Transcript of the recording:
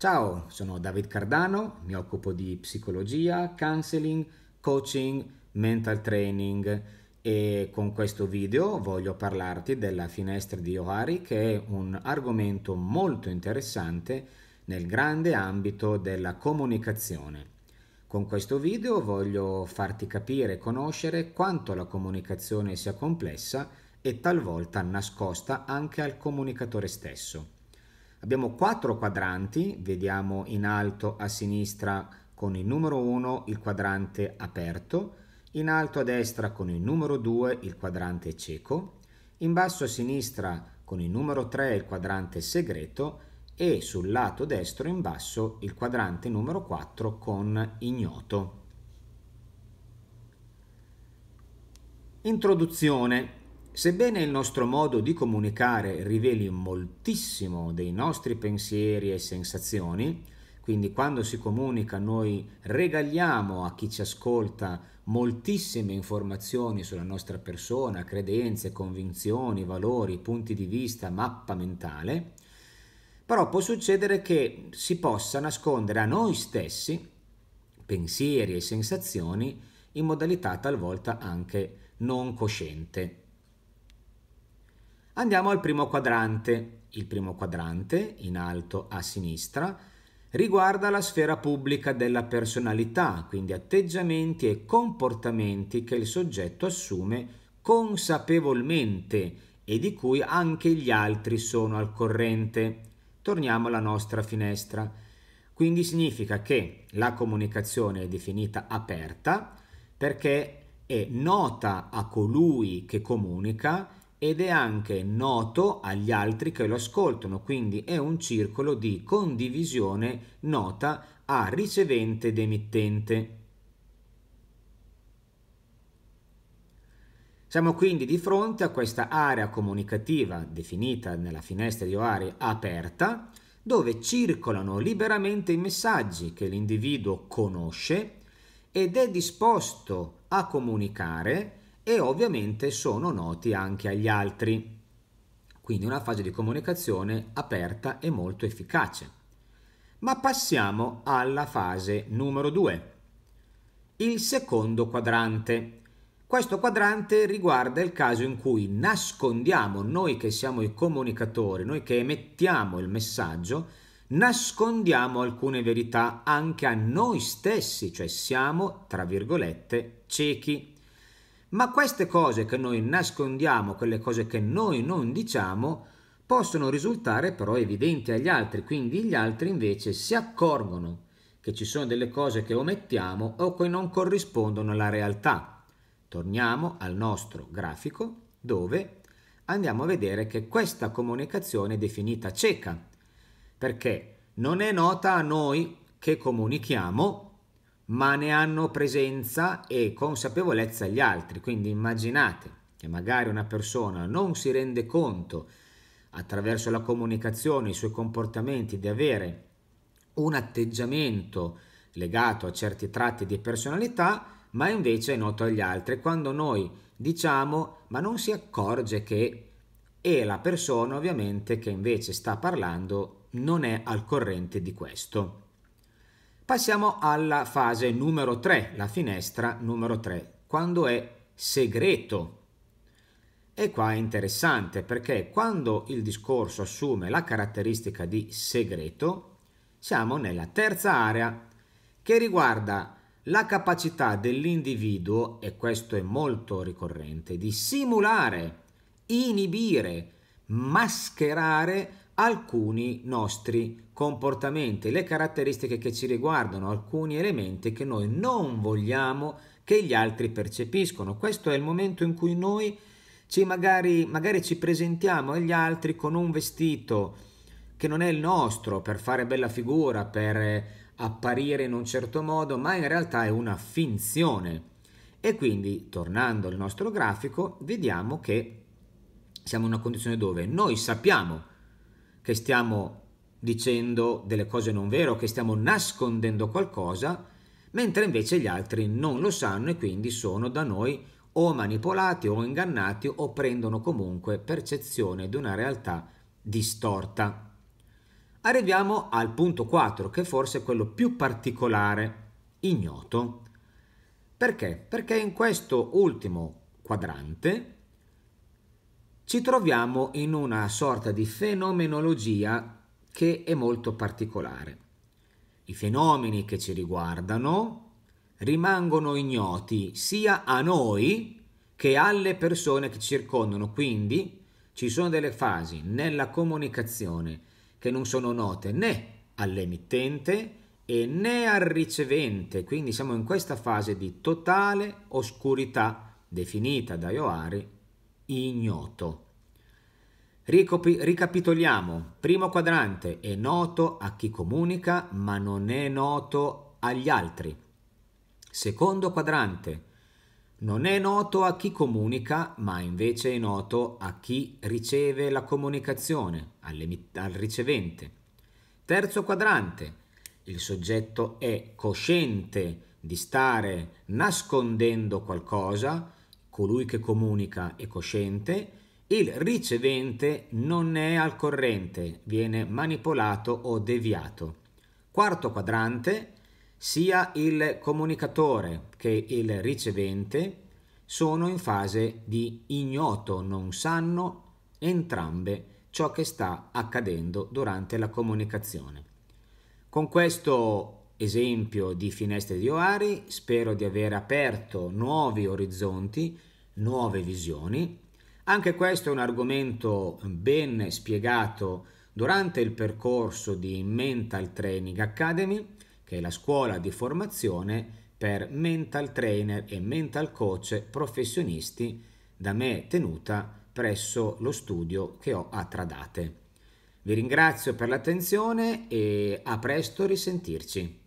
Ciao, sono David Cardano, mi occupo di psicologia, counseling, coaching, mental training e con questo video voglio parlarti della finestra di Ohari che è un argomento molto interessante nel grande ambito della comunicazione. Con questo video voglio farti capire e conoscere quanto la comunicazione sia complessa e talvolta nascosta anche al comunicatore stesso. Abbiamo quattro quadranti, vediamo in alto a sinistra con il numero 1 il quadrante aperto, in alto a destra con il numero 2 il quadrante cieco, in basso a sinistra con il numero 3 il quadrante segreto e sul lato destro in basso il quadrante numero 4 con ignoto. Introduzione Sebbene il nostro modo di comunicare riveli moltissimo dei nostri pensieri e sensazioni, quindi quando si comunica noi regaliamo a chi ci ascolta moltissime informazioni sulla nostra persona, credenze, convinzioni, valori, punti di vista, mappa mentale, però può succedere che si possa nascondere a noi stessi pensieri e sensazioni in modalità talvolta anche non cosciente. Andiamo al primo quadrante. Il primo quadrante, in alto a sinistra, riguarda la sfera pubblica della personalità, quindi atteggiamenti e comportamenti che il soggetto assume consapevolmente e di cui anche gli altri sono al corrente. Torniamo alla nostra finestra. Quindi significa che la comunicazione è definita aperta perché è nota a colui che comunica ed è anche noto agli altri che lo ascoltano, quindi è un circolo di condivisione nota a ricevente ed emittente. Siamo quindi di fronte a questa area comunicativa definita nella finestra di Oari aperta, dove circolano liberamente i messaggi che l'individuo conosce ed è disposto a comunicare e ovviamente sono noti anche agli altri. Quindi una fase di comunicazione aperta e molto efficace. Ma passiamo alla fase numero 2, il secondo quadrante. Questo quadrante riguarda il caso in cui nascondiamo noi che siamo i comunicatori, noi che emettiamo il messaggio, nascondiamo alcune verità anche a noi stessi, cioè siamo, tra virgolette, ciechi. Ma queste cose che noi nascondiamo, quelle cose che noi non diciamo, possono risultare però evidenti agli altri, quindi gli altri invece si accorgono che ci sono delle cose che omettiamo o che non corrispondono alla realtà. Torniamo al nostro grafico dove andiamo a vedere che questa comunicazione è definita cieca, perché non è nota a noi che comunichiamo, ma ne hanno presenza e consapevolezza gli altri. Quindi immaginate che magari una persona non si rende conto attraverso la comunicazione, i suoi comportamenti, di avere un atteggiamento legato a certi tratti di personalità, ma invece è noto agli altri. Quando noi diciamo, ma non si accorge che e la persona ovviamente che invece sta parlando non è al corrente di questo. Passiamo alla fase numero 3, la finestra numero 3, quando è segreto. E qua è interessante perché quando il discorso assume la caratteristica di segreto, siamo nella terza area che riguarda la capacità dell'individuo, e questo è molto ricorrente, di simulare, inibire, mascherare alcuni nostri comportamenti, le caratteristiche che ci riguardano, alcuni elementi che noi non vogliamo che gli altri percepiscono. Questo è il momento in cui noi ci magari, magari ci presentiamo agli altri con un vestito che non è il nostro per fare bella figura, per apparire in un certo modo, ma in realtà è una finzione. E quindi, tornando al nostro grafico, vediamo che siamo in una condizione dove noi sappiamo che stiamo dicendo delle cose non vere che stiamo nascondendo qualcosa, mentre invece gli altri non lo sanno e quindi sono da noi o manipolati o ingannati o prendono comunque percezione di una realtà distorta. Arriviamo al punto 4, che forse è quello più particolare, ignoto. Perché? Perché in questo ultimo quadrante ci troviamo in una sorta di fenomenologia che è molto particolare. I fenomeni che ci riguardano rimangono ignoti sia a noi che alle persone che ci circondano, quindi ci sono delle fasi nella comunicazione che non sono note né all'emittente e né al ricevente, quindi siamo in questa fase di totale oscurità definita da Ioari ignoto. Ricopi- ricapitoliamo, primo quadrante è noto a chi comunica ma non è noto agli altri. Secondo quadrante non è noto a chi comunica ma invece è noto a chi riceve la comunicazione, al ricevente. Terzo quadrante il soggetto è cosciente di stare nascondendo qualcosa colui che comunica è cosciente, il ricevente non ne è al corrente, viene manipolato o deviato. Quarto quadrante, sia il comunicatore che il ricevente sono in fase di ignoto, non sanno entrambe ciò che sta accadendo durante la comunicazione. Con questo esempio di finestre di Oari spero di aver aperto nuovi orizzonti nuove visioni. Anche questo è un argomento ben spiegato durante il percorso di Mental Training Academy, che è la scuola di formazione per mental trainer e mental coach professionisti da me tenuta presso lo studio che ho a Tradate. Vi ringrazio per l'attenzione e a presto risentirci.